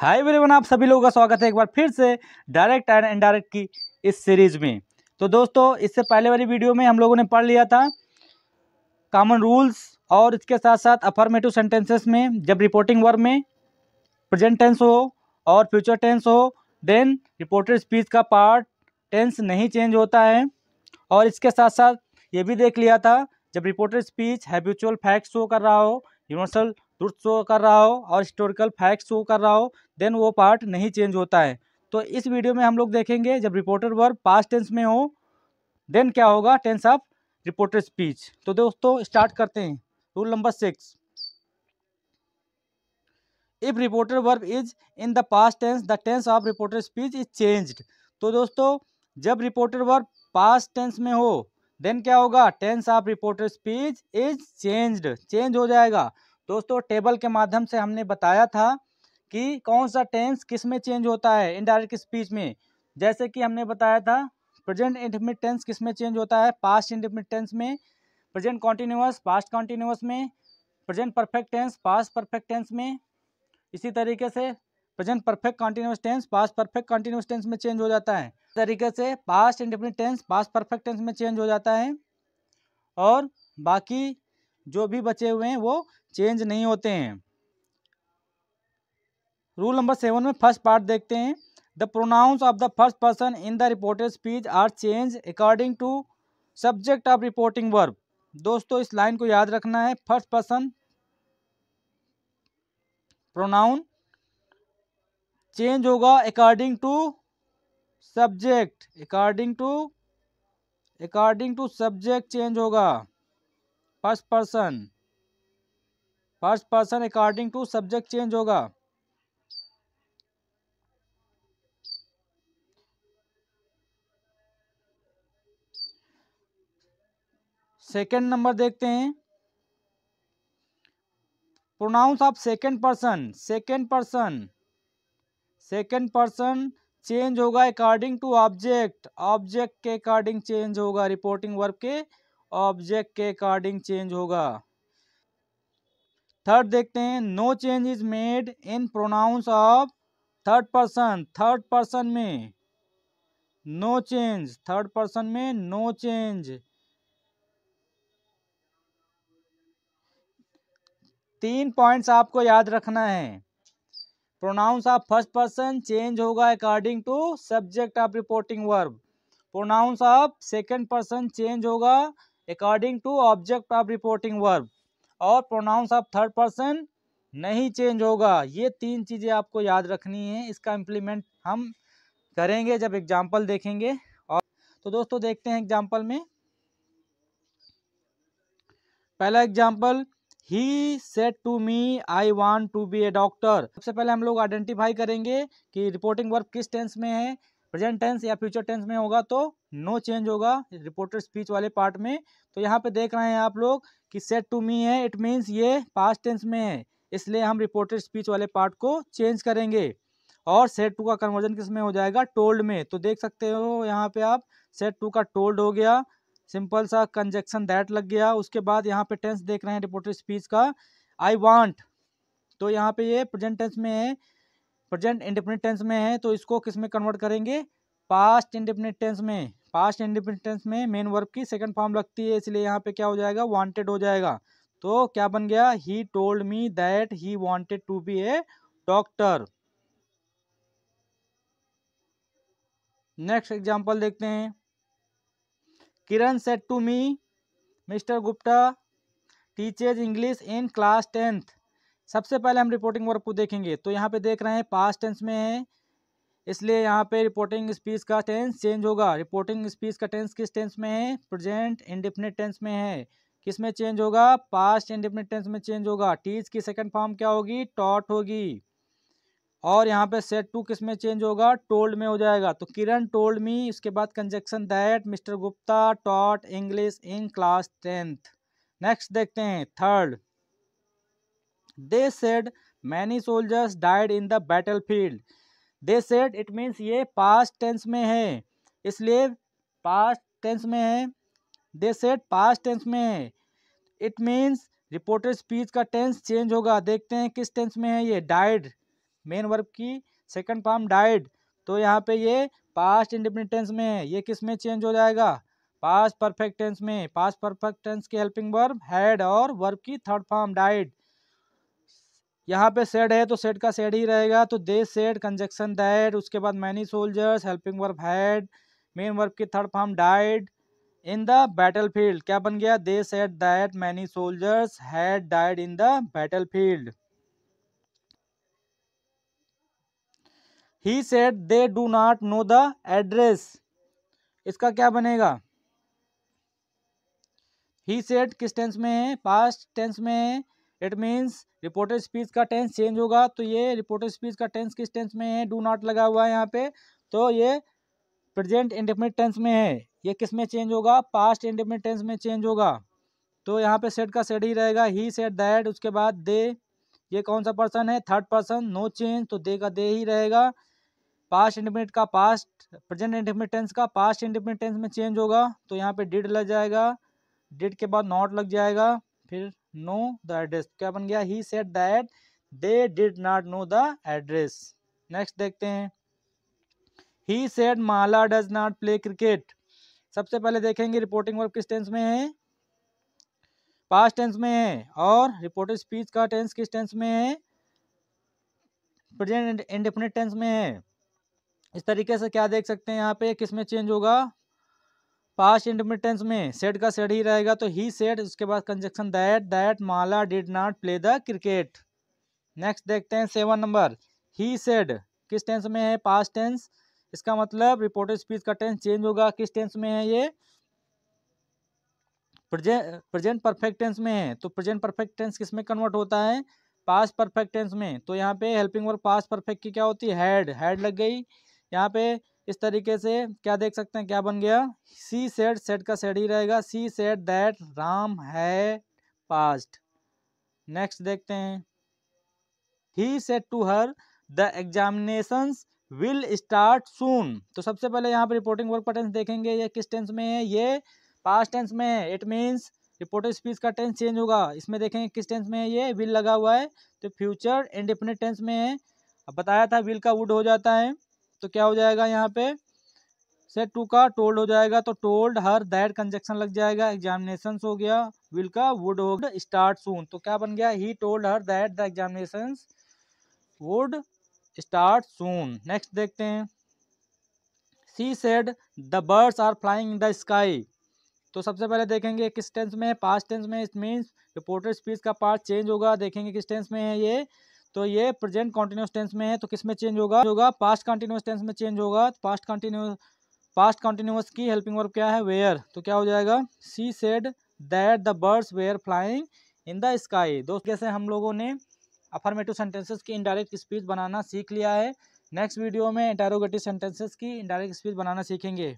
hi everyone आप सभी लोगों का स्वागत है एक बार फिर से डायरेक्ट एंड इनडायरेक्ट की इस सीरीज में तो दोस्तों इससे पहले वाली वीडियो में हम लोगों ने पढ़ लिया था कॉमन रूल्स और इसके साथ साथ अफर्मेटिव सेंटेंसेस में जब रिपोर्टिंग वर्ब में प्रेजेंट टेंस हो और फ्यूचर टेंस हो देन रिपोर्टेड स्पीच का पार्ट टेंस नहीं चेंज होता है और इसके साथ साथ ये भी देख लिया था जब reported speech habitual fact show कर रहा हो यूनिवर्सल ट्रुथ शो कर रहा हो और हिस्टोरिकल फैक्ट शो कर रहा हो देन वो पार्ट नहीं चेंज होता है तो इस वीडियो में हम लोग देखेंगे जब रिपोर्टर वर्ब पास्ट टेंस में हो देन क्या होगा टेंस ऑफ रिपोर्टर स्पीच तो दोस्तों स्टार्ट करते हैं rule number six if reporter verb is in the past tense the tense of reporter speech is changed तो दोस्तों जब रिपोर्टर वर्ब पास्ट टेंस में हो देन क्या होगा tense of reporter speech is changed change हो जाएगा दोस्तों टेबल के माध्यम से हमने बताया था कि कौन सा टेंस किस में चेंज होता है इनडायरेक्ट स्पीच में जैसे कि हमने बताया था प्रेजेंट इंडिफिनिट टेंस किस में चेंज होता है पास्ट इंडिफिनिट टेंस में प्रेजेंट कॉन्टीन्यूस पास्ट कॉन्टीन्यूस में present perfect tense past perfect tense में इसी तरीके से present perfect continuous tense past perfect continuous tense में चेंज हो जाता है तरीके से past indefinite tense past perfect tense में चेंज हो जाता है और बाकी जो भी बचे हुए हैं वो चेंज नहीं होते हैं रूल नंबर सेवन में फर्स्ट पार्ट देखते हैं the pronouns of the first person in the reported speech are change according to subject of reporting verb दोस्तों इस लाइन को याद रखना है फर्स्ट पर्सन प्रोनाउन चेंज होगा according to subject according to according to subject change होगा first person first person according to subject change होगा second number देखते हैं pronouns of second person second person second person change होगा according to object object के according change होगा reporting work के object के according change होगा थर्ड देखते हैं no change is made in pronouns of third person third person में no change third person में नो चेंज तीन पॉइंट्स आपको याद रखना है pronouns of first person change होगा according to subject of reporting verb pronouns of second person change होगा according to object of reporting verb और प्रोनाउंस ऑफ थर्ड पर्सन नहीं चेंज होगा ये तीन चीज़ें आपको याद रखनी है इसका इम्प्लीमेंट हम करेंगे जब एग्जाम्पल देखेंगे और तो दोस्तों देखते हैं एग्जाम्पल में पहला एग्जाम्पल ही said to me I want to be a doctor सबसे पहले हम लोग आइडेंटिफाई करेंगे कि रिपोर्टिंग वर्क किस टेंस में है प्रेजेंट टेंस या फ्यूचर टेंस में होगा तो नो चेंज होगा रिपोर्टर स्पीच वाले पार्ट में तो यहाँ पे देख रहे हैं आप लोग कि सेट टू मी है इट मीन्स ये पास्ट टेंस में है इसलिए हम रिपोर्टेड स्पीच वाले पार्ट को चेंज करेंगे और सेट टू का कन्वर्जन किस में हो जाएगा टोल्ड में तो देख सकते हो यहाँ पे आप सेट टू का टोल्ड हो गया सिंपल सा कंजेक्शन दैट लग गया उसके बाद यहाँ पे टेंस देख रहे हैं रिपोर्टेड स्पीच का आई वांट तो यहाँ पे ये प्रेजेंट टेंस में है प्रेजेंट इंडिपेंडेंट टेंस में है तो इसको किस में कन्वर्ट करेंगे पास्ट इंडिपेंडेंट टेंस में पास्ट इंडिपेंडेंट टेंस में मेन वर्ब की सेकंड फॉर्म लगती है इसलिए यहाँ पे क्या हो जाएगा वांटेड हो जाएगा तो क्या बन गया he told me that he wanted to be a doctor next example देखते हैं Kiran said to me mister Gupta teaches English in class tenth सबसे पहले हम रिपोर्टिंग वर्ब को देखेंगे तो यहाँ पे देख रहे हैं पास्ट टेंस में है इसलिए यहाँ पे रिपोर्टिंग स्पीच का टेंस चेंज होगा रिपोर्टिंग स्पीच का टेंस किस टेंस में है प्रेजेंट इंडिफिनिट टेंस में है किस में चेंज होगा पास्ट इंडिफिनिट टेंस में चेंज होगा टीच की सेकंड फॉर्म क्या होगी टॉट होगी और यहाँ पे सेट टू किस में चेंज होगा टोल्ड में हो जाएगा तो किरण टोल्ड मी उसके बाद conjunction that mister Gupta taught English in class tenth next देखते हैं third they said many soldiers died in the battle field they said it means ये पास्ट टेंस में है इसलिए पास्ट टेंस में है दे सेड पास्ट टेंस में है इट मीन्स रिपोर्टेड स्पीच का टेंस चेंज होगा देखते हैं किस टेंस में है ये डाइड मेन वर्ब की सेकंड फॉर्म डाइड तो यहाँ पे ये पास्ट इंडिपेंडेंट टेंस में है ये किस में चेंज हो जाएगा पास्ट परफेक्ट टेंस में पास्ट परफेक्ट टेंस के हेल्पिंग वर्ब हैड और वर्ब की थर्ड फॉर्म डाइड यहाँ पे सेड है तो सेड का सेड ही रहेगा तो दे सेड कंजक्शन दैट उसके बाद many soldiers helping work had main work की third form died in the battle field क्या बन गया they said that many soldiers had died in the battle field he said they do not know the address इसका क्या बनेगा ही said किस tense में है पास्ट टेंस में है इट मीन्स रिपोर्टेड स्पीच का टेंस चेंज होगा तो ये रिपोर्टेड स्पीच का टेंस किस टेंस में है डू नॉट लगा हुआ है यहाँ पे तो ये प्रेजेंट इंडिफिनिट टेंस में है ये किस में चेंज होगा पास्ट इंडिफिनिट टेंस में चेंज होगा तो यहाँ पे सेट का सेट ही रहेगा ही सेट दैट उसके बाद दे ये कौन सा पर्सन है थर्ड पर्सन नो चेंज तो दे का दे ही रहेगा पास्ट इंडिफिनिट का पास्ट प्रेजेंट इंडिफिनिट टेंस का पास्ट इंडिफिनिट टेंस में चेंज होगा तो यहाँ पे डिड लग जाएगा डिड के बाद नॉट लग जाएगा फिर नो द एड्रेस क्या बन गया he said that they did not know the address next देखते हैं he said Mala does not play cricket सबसे पहले देखेंगे रिपोर्टिंग वर्ब किस टेंस में है पास टेंस में है और रिपोर्टिंग स्पीच का टेंस किस टेंस में है प्रेजेंट इंडेफिनिट टेंस में है इस तरीके से क्या देख सकते हैं यहाँ पे किस में चेंज होगा पास्ट इंटरमिटेंस में सेट का सेट ही रहेगा तो ही सेट उसके बाद conjunction that that Mala did not play the cricket next देखते हैं सेवन नंबर ही सेड किस टेंस में है पास्ट टेंस इसका मतलब रिपोर्टेड स्पीच का टेंस चेंज होगा किस टेंस में है ये प्रेजेंट परफेक्ट टेंस में है तो प्रेजेंट परफेक्ट टेंस किस में कन्वर्ट होता है पास्ट परफेक्ट टेंस में तो यहाँ पे हेल्पिंग वर्ब पास्ट परफेक्ट की क्या होती है हेड हेड लग गई यहाँ पे इस तरीके से क्या देख सकते हैं क्या बन गया सी सेट सेट का सेट ही रहेगा सी सेट दैट राम है पास्ट नेक्स्ट देखते हैं he said to her the examination will start soon तो सबसे पहले यहाँ पर रिपोर्टिंग वर्क का टेंस देखेंगे ये किस टेंस में है ये पास्ट टेंस में है इट मीन्स रिपोर्टिंग स्पीच का टेंस चेंज होगा इसमें देखेंगे किस टेंस में है ये विल लगा हुआ है तो फ्यूचर इंडिफिनिट टेंस में है अब बताया था विल का वुड हो जाता है तो क्या हो जाएगा यहाँ पे से टू का टोल्ड हो जाएगा तो टोल्ड हर दैट कंजक्शन लग जाएगा एग्जामिनेशन हो गया विल का वुड हो गया स्टार्ट सून तो क्या बन गया he told her that the examination would start soon next देखते हैं she said the birds are flying in the sky तो सबसे पहले देखेंगे किस टेंस में है पास्ट टेंस में इट मीन्स रिपोर्टेड स्पीच का पार्ट चेंज होगा देखेंगे किस टेंस में है ये तो ये प्रेजेंट कॉन्टिन्यूस टेंस में है तो किस में चेंज होगा होगा पास्ट कॉन्टिन्यूस टेंस में चेंज होगा पास्ट कॉन्टिन्यूस पास्ट कॉन्टिन्यूस की हेल्पिंग वर्ब क्या है वेयर तो क्या हो जाएगा she said that the birds were flying in the sky दोस्त जैसे हम लोगों ने अफर्मेटिव सेंटेंसेस की इनडायरेक्ट स्पीच बनाना सीख लिया है नेक्स्ट वीडियो में इंटेरोगेटिव सेंटेंसेस की इनडायरेक्ट स्पीच बनाना सीखेंगे